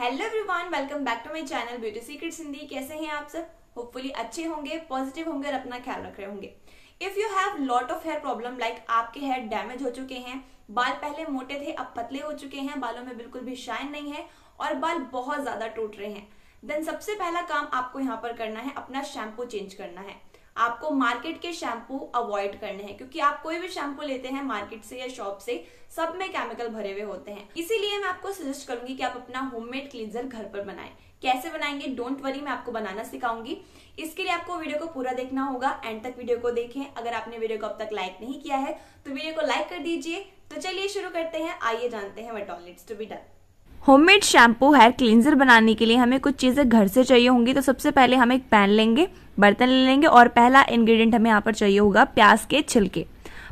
hello everyone welcome back to my channel beauty secret Sindhi कैसे हैं आप सब होपफुली अच्छे होंगे पॉजिटिव होंगे और अपना ख्याल रख रहे होंगे if you have lot of hair problem like आपके हेयर डैमेज हो चुके हैं बाल पहले मोटे थे अब पतले हो चुके हैं बालों में बिल्कुल भी शाइन नहीं है और बाल बहुत ज्यादा टूट रहे हैं देन सबसे पहला काम आपको यहाँ पर करना है अपना शैम्पू चेंज करना है आपको मार्केट के शैम्पू अवॉइड करने हैं क्योंकि आप कोई भी शैम्पू लेते हैं मार्केट से या शॉप से सब में केमिकल भरे हुए होते हैं इसीलिए मैं आपको सजेस्ट करूंगी कि आप अपना होममेड क्लींजर घर पर बनाएं कैसे बनाएंगे डोंट वरी मैं आपको बनाना सिखाऊंगी इसके लिए आपको वीडियो को पूरा देखना होगा एंड तक वीडियो को देखें अगर आपने वीडियो को अब तक लाइक नहीं किया है तो वीडियो को लाइक कर दीजिए तो चलिए शुरू करते हैं आइए जानते हैं what all it's to be done homemade shampoo hair cleanser बनाने के लिए हमें कुछ चीज़ें घर से चाहिए होंगी तो सबसे पहले हम एक पैन लेंगे बर्तन ले लेंगे और पहला इंग्रेडिएंट हमें यहाँ पर चाहिए होगा प्याज के छिलके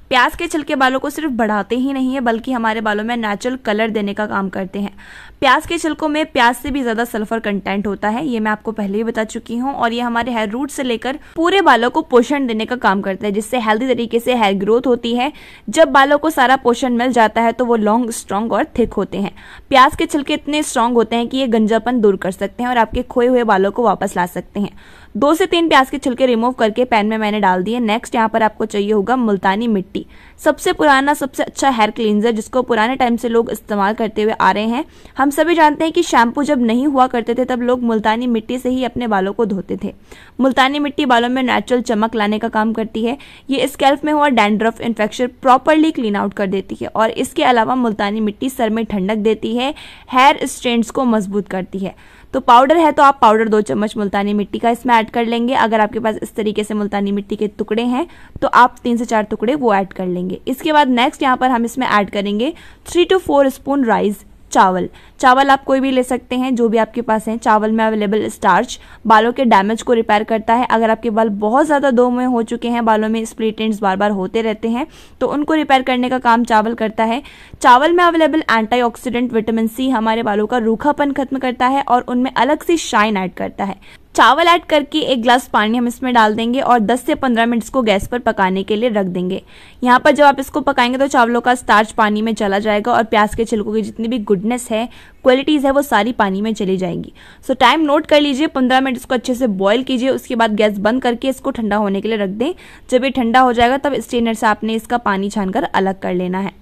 प्याज के छिलके बालों को सिर्फ बढ़ाते ही नहीं है बल्कि हमारे बालों में नेचुरल कलर देने का काम करते हैं प्याज के छिलकों में प्याज से भी ज़्यादा सल्फर कंटेंट होता है ये मैं आपको पहले ही बता चुकी हूँ और ये हमारे हेयर रूट से लेकर पूरे बालों को पोषण देने का काम करता है जिससे हेल्दी तरीके से हेयर ग्रोथ होती है जब बालों को सारा पोषण मिल जाता है तो वो लॉन्ग स्ट्रॉन्ग और थिक होते हैं प्याज के छिलके इतने स्ट्रांग होते हैं कि ये गंजापन दूर कर सकते हैं और आपके खोए हुए बालों को वापस ला सकते हैं दो से तीन प्याज के छिलके रिमूव करके पैन में मैंने डाल दिए नेक्स्ट यहाँ पर आपको चाहिए होगा मुल्तानी मिट्टी सबसे पुराना सबसे अच्छा हेयर क्लींजर जिसको पुराने टाइम से लोग इस्तेमाल करते हुए आ रहे हैं हम हम सभी जानते हैं कि शैम्पू जब नहीं हुआ करते थे तब लोग मुल्तानी मिट्टी से ही अपने बालों को धोते थे मुल्तानी मिट्टी बालों में नेचुरल चमक लाने का काम करती है ये स्कैल्फ में हुआ dandruff infection properly clean out कर देती है और इसके अलावा मुल्तानी मिट्टी सर में ठंडक देती है हेयर स्ट्रेंड्स को मजबूत करती है तो पाउडर है तो आप पाउडर दो चम्मच मुल्तानी मिट्टी का इसमें ऐड कर लेंगे अगर आपके पास इस तरीके से मुल्तानी मिट्टी के टुकड़े हैं तो आप तीन से चार टुकड़े वो ऐड कर लेंगे इसके बाद नेक्स्ट यहाँ पर हम इसमें ऐड करेंगे three two four spoon rice चावल चावल आप कोई भी ले सकते हैं जो भी आपके पास हैं चावल में अवेलेबल स्टार्च बालों के डैमेज को रिपेयर करता है अगर आपके बाल बहुत ज़्यादा दो में हो चुके हैं बालों में स्प्लिट एंड्स बार बार होते रहते हैं तो उनको रिपेयर करने का काम चावल करता है चावल में अवेलेबल एंटी विटामिन सी हमारे बालों का रूखापन खत्म करता है और उनमें अलग सी शाइन ऐड करता है चावल ऐड करके एक ग्लास पानी हम इसमें डाल देंगे और 10 से 15 मिनट इसको गैस पर पकाने के लिए रख देंगे यहाँ पर जब आप इसको पकाएंगे तो चावलों का स्टार्च पानी में चला जाएगा और प्याज के छिलकों की जितनी भी गुडनेस है क्वालिटीज़ है वो सारी पानी में चली जाएंगी सो टाइम नोट कर लीजिए पंद्रह मिनट इसको अच्छे से बॉयल कीजिए उसके बाद गैस बंद करके इसको ठंडा होने के लिए रख दें जब ये ठंडा हो जाएगा तब स्टेनर से आपने इसका पानी छान अलग कर लेना है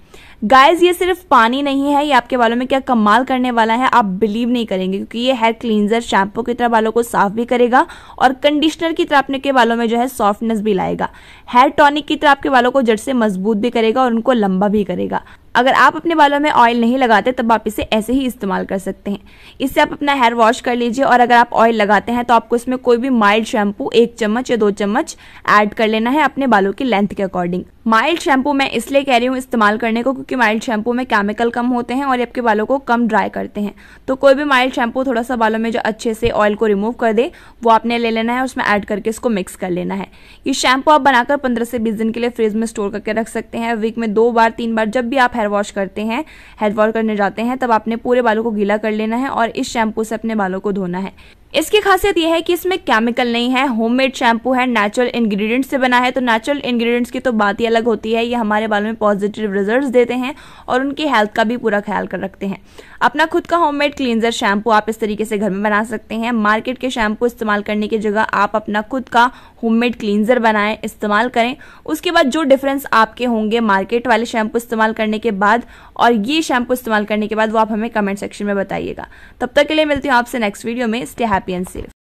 गाइज ये सिर्फ पानी नहीं है ये आपके बालों में क्या कमाल करने वाला है आप बिलीव नहीं करेंगे क्योंकि ये हेयर क्लींजर शैम्पू की तरह बालों को साफ भी करेगा और कंडीशनर की तरह अपने के बालों में जो है सॉफ्टनेस भी लाएगा हेयर टॉनिक की तरह आपके बालों को जड़ से मजबूत भी करेगा और उनको लंबा भी करेगा अगर आप अपने बालों में ऑयल नहीं लगाते तब आप इसे ऐसे ही इस्तेमाल कर सकते हैं इससे आप अपना हेयर वॉश कर लीजिए और अगर आप ऑयल लगाते हैं तो आपको इसमें कोई भी माइल्ड शैम्पू एक चम्मच या दो चम्मच ऐड कर लेना है अपने बालों की लेंथ के अकॉर्डिंग माइल्ड शैम्पू मैं इसलिए कह रही हूँ इस्तेमाल करने को क्योंकि माइल्ड शैम्पू में केमिकल कम होते हैं और आपके बालों को कम ड्राई करते हैं तो कोई भी माइल्ड शैम्पू थोड़ा सा बालों में जो अच्छे से ऑयल को रिमूव कर दे वो आपने ले लेना है उसमें ऐड करके इसको मिक्स कर लेना है ये शैम्पू आप बनाकर पंद्रह से बीस दिन के लिए फ्रिज में स्टोर करके रख सकते हैं वीक में दो बार तीन बार जब भी आप हेयर हेयर वॉश करते हैं हेयर वॉश करने जाते हैं तब आपने पूरे बालों को गीला कर लेना है और इस शैम्पू से अपने बालों को धोना है इसकी खासियत यह है कि इसमें केमिकल नहीं है होममेड शैम्पू है नेचुरल इंग्रेडिएंट्स से बना है तो नेचुरल इंग्रेडिएंट्स की तो बात ही अलग होती है ये हमारे बालों में पॉजिटिव रिजल्ट्स देते हैं और उनकी हेल्थ का भी पूरा ख्याल कर रखते हैं अपना खुद का होममेड क्लींजर शैम्पू आप इस तरीके से घर में बना सकते हैं मार्केट के शैम्पू इस्तेमाल करने की जगह आप अपना खुद का होममेड क्लींजर बनाएं इस्तेमाल करें उसके बाद जो डिफरेंस आपके होंगे मार्केट वाले शैम्पू इस्तेमाल करने के बाद और ये शैम्पू इस्तेमाल करने के बाद वो आप हमें कमेंट सेक्शन में बताइएगा तब तक के लिए मिलती हूँ आपसे नेक्स्ट वीडियो में स्टे हैप्पी apprehensive